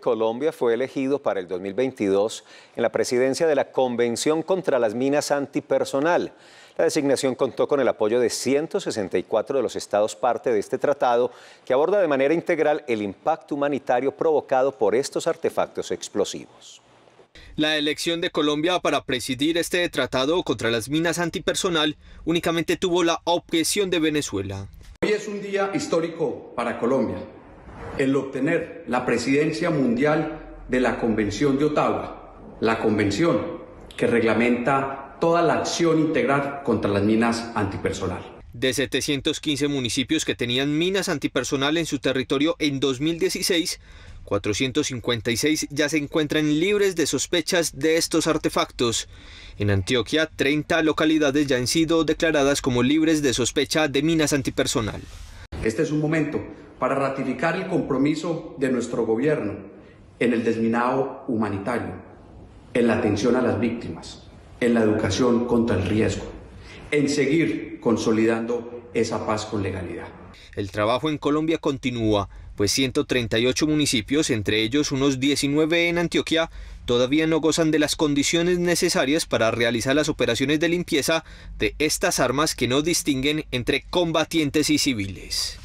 Colombia fue elegido para el 2022 en la presidencia de la Convención contra las Minas Antipersonal. La designación contó con el apoyo de 164 de los estados parte de este tratado que aborda de manera integral el impacto humanitario provocado por estos artefactos explosivos. La elección de Colombia para presidir este tratado contra las minas antipersonal únicamente tuvo la objeción de Venezuela. Hoy es un día histórico para Colombia el obtener la presidencia mundial de la Convención de Ottawa, la convención que reglamenta toda la acción integral contra las minas antipersonal. De 715 municipios que tenían minas antipersonal en su territorio en 2016, 456 ya se encuentran libres de sospechas de estos artefactos. En Antioquia, 30 localidades ya han sido declaradas como libres de sospecha de minas antipersonal. Este es un momento para ratificar el compromiso de nuestro gobierno en el desminado humanitario, en la atención a las víctimas, en la educación contra el riesgo, en seguir consolidando esa paz con legalidad. El trabajo en Colombia continúa, pues 138 municipios, entre ellos unos 19 en Antioquia, todavía no gozan de las condiciones necesarias para realizar las operaciones de limpieza de estas armas que no distinguen entre combatientes y civiles.